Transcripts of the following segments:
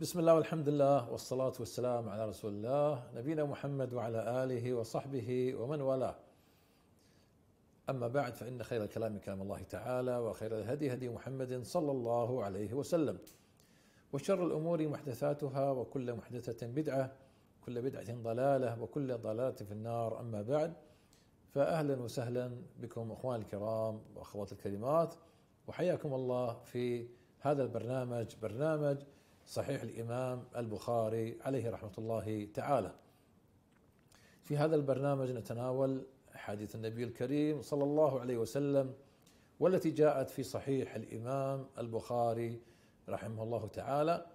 بسم الله والحمد لله والصلاة والسلام على رسول الله نبينا محمد وعلى آله وصحبه ومن والاه أما بعد فإن خير الكلام كلام الله تعالى وخير الهدي هدي محمد صلى الله عليه وسلم وشر الأمور محدثاتها وكل محدثة بدعة كل بدعة ضلالة وكل ضلالة في النار أما بعد فأهلا وسهلا بكم أخوان الكرام وأخوات الكريمات وحياكم الله في هذا البرنامج برنامج صحيح الامام البخاري عليه رحمه الله تعالى. في هذا البرنامج نتناول حديث النبي الكريم صلى الله عليه وسلم والتي جاءت في صحيح الامام البخاري رحمه الله تعالى.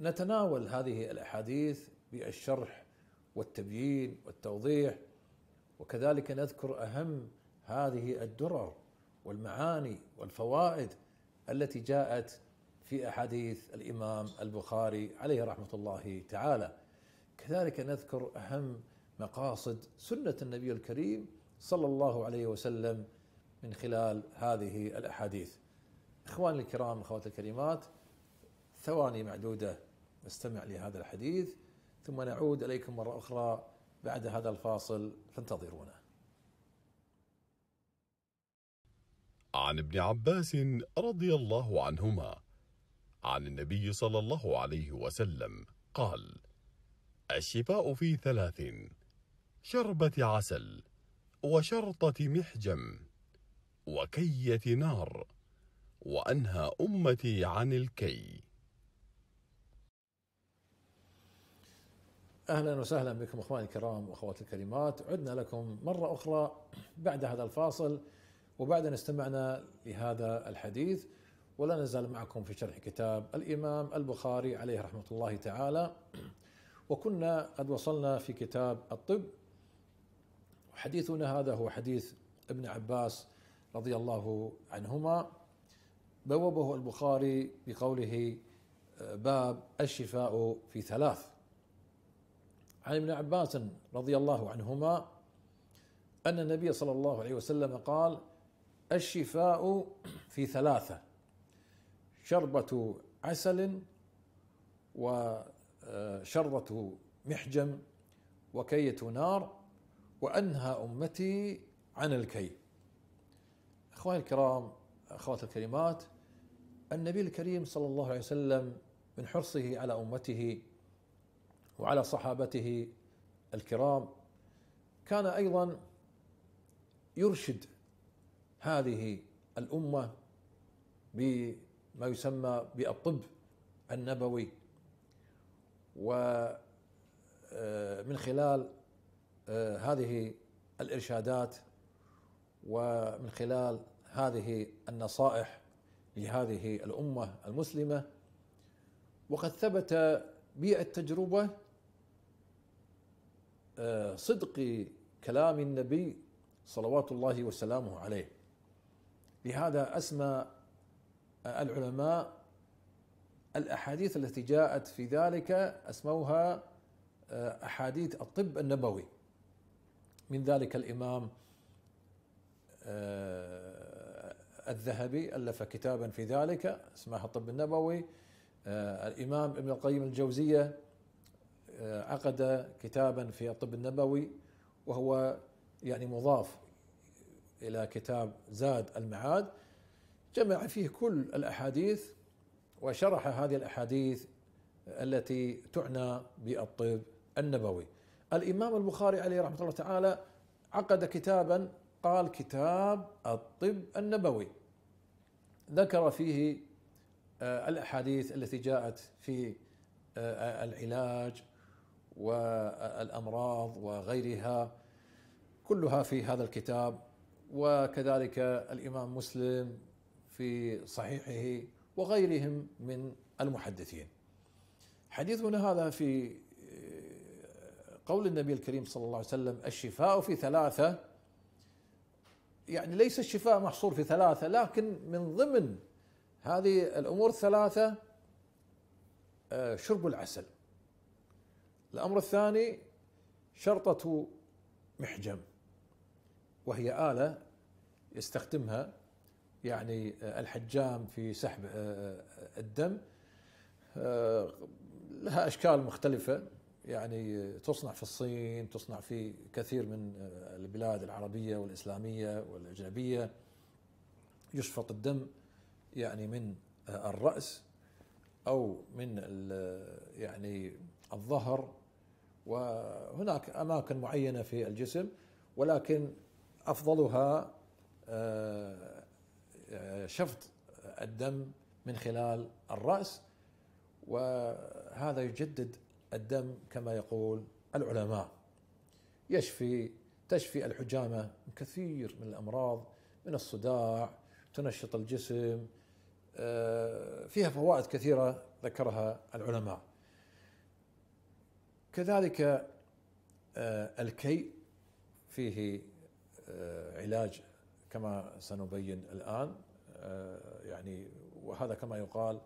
نتناول هذه الاحاديث بالشرح والتبيين والتوضيح وكذلك نذكر اهم هذه الدرر والمعاني والفوائد التي جاءت في احاديث الامام البخاري عليه رحمه الله تعالى كذلك نذكر اهم مقاصد سنه النبي الكريم صلى الله عليه وسلم من خلال هذه الاحاديث اخواني الكرام اخواتي الكريمات ثواني معدوده نستمع لهذا الحديث ثم نعود اليكم مره اخرى بعد هذا الفاصل فانتظرونا عن ابن عباس رضي الله عنهما عن النبي صلى الله عليه وسلم قال الشفاء في ثلاث شربة عسل وشرطة محجم وكية نار وأنهى أمتي عن الكي أهلا وسهلا بكم أخواني الكرام وأخواتي الكريمات عدنا لكم مرة أخرى بعد هذا الفاصل وبعد أن استمعنا لهذا الحديث ولا نزال معكم في شرح كتاب الإمام البخاري عليه رحمة الله تعالى وكنا قد وصلنا في كتاب الطب وحديثنا هذا هو حديث ابن عباس رضي الله عنهما بوبه البخاري بقوله باب الشفاء في ثلاث عن ابن عباس رضي الله عنهما أن النبي صلى الله عليه وسلم قال الشفاء في ثلاثة شربة عسل وشربة آه، محجم وكية نار وأنهى أمتي عن الكي أخواني الكرام أخواتي الكريمات النبي الكريم صلى الله عليه وسلم من حرصه على أمته وعلى صحابته الكرام كان أيضا يرشد هذه الأمة ب ما يسمى بالطب النبوي ومن آه، خلال آه، هذه الارشادات ومن خلال هذه النصائح لهذه الامه المسلمه وقد ثبت بالتجربه آه، صدق كلام النبي صلوات الله وسلامه عليه لهذا اسمى العلماء الاحاديث التي جاءت في ذلك اسموها آه، احاديث الطب النبوي من ذلك الامام آه، الذهبي الف كتابا في ذلك اسمها الطب النبوي آه، الامام ابن القيم الجوزيه عقد كتابا في الطب النبوي وهو يعني مضاف الى كتاب زاد المعاد جمع فيه كل الاحاديث وشرح هذه الاحاديث التي تعنى بالطب النبوي. الامام البخاري عليه رحمه الله تعالى عقد كتابا قال كتاب الطب النبوي. ذكر فيه آه، الاحاديث التي جاءت في آه، العلاج والامراض وغيرها كلها في هذا الكتاب وكذلك الامام مسلم في صحيحه وغيرهم من المحدثين حديثنا هذا في قول النبي الكريم صلى الله عليه وسلم الشفاء في ثلاثة يعني ليس الشفاء محصور في ثلاثة لكن من ضمن هذه الأمور الثلاثة شرب العسل الأمر الثاني شرطة محجم وهي آلة يستخدمها يعني آه، الحجام في سحب آه، آه، الدم لها اشكال مختلفه يعني تصنع في الصين تصنع في كثير من البلاد العربيه والاسلاميه والاجنبيه يشفط الدم يعني من الراس او من يعني الظهر وهناك اماكن معينه في الجسم ولكن افضلها شفط الدم من خلال الراس وهذا يجدد الدم كما يقول العلماء يشفي تشفي الحجامه من كثير من الامراض من الصداع تنشط الجسم فيها فوائد كثيره ذكرها العلماء كذلك آه، الكي فيه آه، علاج كما سنبين الآن آه، يعني وهذا كما يقال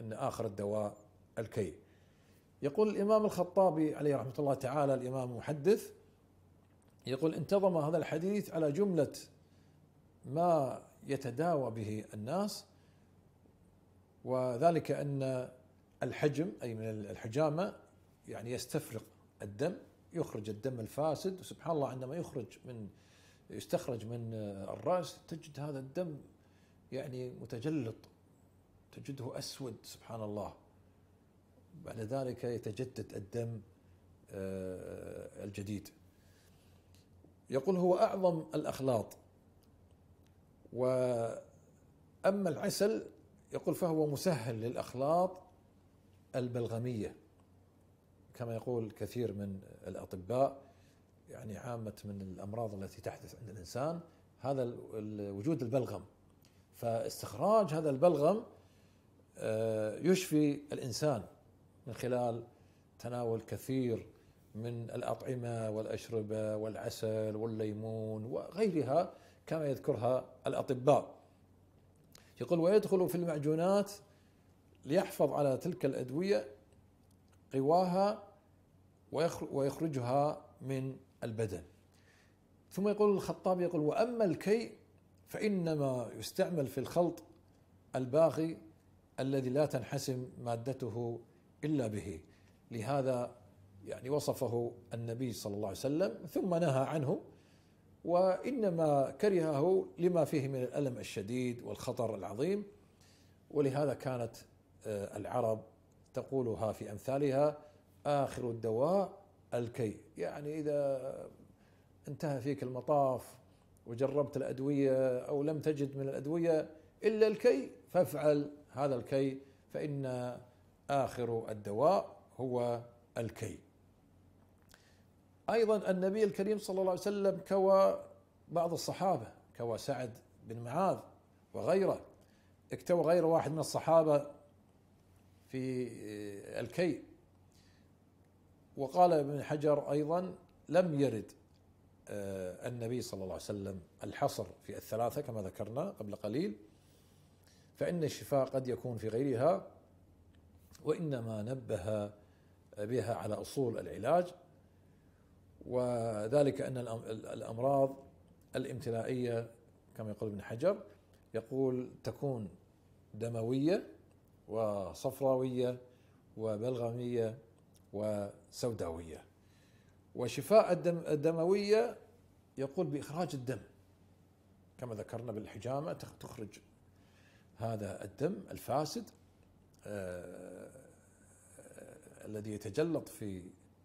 أن آخر الدواء الكي يقول الإمام الخطابي عليه رحمة الله تعالى الإمام محدث يقول انتظم هذا الحديث على جملة ما يتداوى به الناس وذلك أن الحجم أي من الحجامة يعني يستفرغ الدم يخرج الدم الفاسد وسبحان الله عندما يخرج من يستخرج من الراس تجد هذا الدم يعني متجلط تجده اسود سبحان الله بعد ذلك يتجدد الدم آه، الجديد يقول هو اعظم الاخلاط واما العسل يقول فهو مسهل للاخلاط البلغميه كما يقول كثير من الاطباء يعني عامة من الأمراض التي تحدث عند الإنسان هذا وجود البلغم فاستخراج هذا البلغم آه، يشفي الإنسان من خلال تناول كثير من الأطعمة والأشربة والعسل والليمون وغيرها كما يذكرها الأطباء يقول ويدخل في المعجونات ليحفظ على تلك الأدوية قواها ويخرجها من البدن ثم يقول الخطاب يقول وأما الكي فإنما يستعمل في الخلط الباغي الذي لا تنحسم مادته إلا به لهذا يعني وصفه النبي صلى الله عليه وسلم ثم نهى عنه وإنما كرهه لما فيه من الألم الشديد والخطر العظيم ولهذا كانت آه، العرب تقولها في أمثالها آخر الدواء الكي يعني إذا انتهى فيك المطاف وجربت الأدوية أو لم تجد من الأدوية إلا الكي فافعل هذا الكي فإن آخر الدواء هو الكي أيضا النبي الكريم صلى الله عليه وسلم كوى بعض الصحابة كوى سعد بن معاذ وغيره اكتوى غير واحد من الصحابة في الكي وقال ابن حجر ايضا لم يرد آه، النبي صلى الله عليه وسلم الحصر في الثلاثه كما ذكرنا قبل قليل فان الشفاء قد يكون في غيرها وانما نبه بها على اصول العلاج وذلك ان الامراض الامتلائيه كما يقول ابن حجر يقول تكون دمويه وصفراويه وبلغميه وسوداوية وشفاء الدم الدموية يقول بإخراج الدم كما ذكرنا بالحجامة تخرج هذا الدم الفاسد آه الذي يتجلط في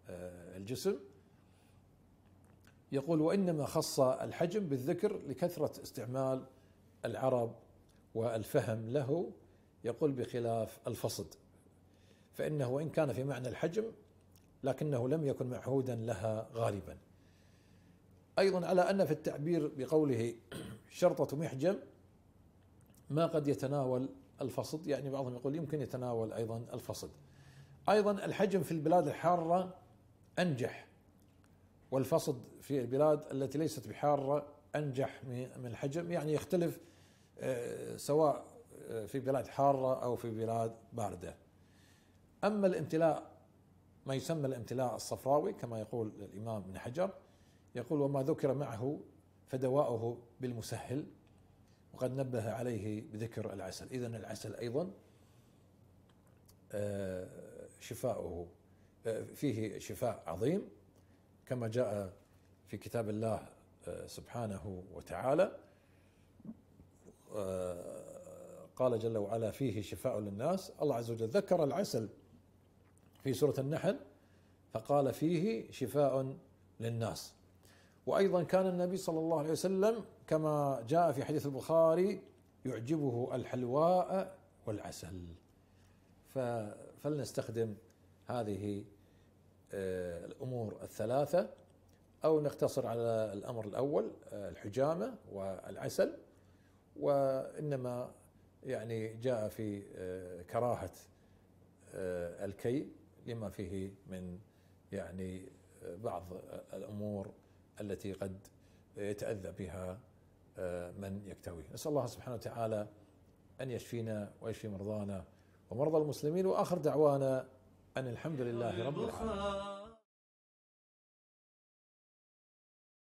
آه الجسم يقول وإنما خص الحجم بالذكر لكثرة استعمال العرب والفهم له يقول بخلاف الفصد فإنه وإن كان في معنى الحجم لكنه لم يكن معهودا لها غالبا أيضا على أن في التعبير بقوله شرطة محجم ما قد يتناول الفصد يعني بعضهم يقول يمكن يتناول أيضا الفصد أيضا الحجم في البلاد الحارة أنجح والفصد في البلاد التي ليست بحارة أنجح من الحجم يعني يختلف آه، سواء آه، في بلاد حارة أو في بلاد باردة أما الامتلاء ما يسمى الامتلاء الصفراوي كما يقول الإمام ابن حجر يقول وما ذكر معه فدواؤه بالمسهل وقد نبه عليه بذكر العسل إذا العسل أيضا آه، شفاؤه آه، فيه شفاء عظيم كما جاء في كتاب الله آه، سبحانه وتعالى قال جل وعلا فيه شفاء للناس الله عز وجل ذكر العسل في سورة النحل فقال فيه شفاء للناس وأيضا كان النبي صلى الله عليه وسلم كما جاء في حديث البخاري يعجبه الحلواء والعسل فلنستخدم هذه آه، الأمور الثلاثة أو نقتصر على الأمر الأول آه، الحجامة والعسل وإنما يعني جاء في آه، كراهة الكي لما فيه من يعني بعض الامور التي قد يتاذى بها آه، من يكتويه، نسال الله سبحانه وتعالى ان يشفينا ويشفي مرضانا ومرضى المسلمين واخر دعوانا ان الحمد لله رب العالمين.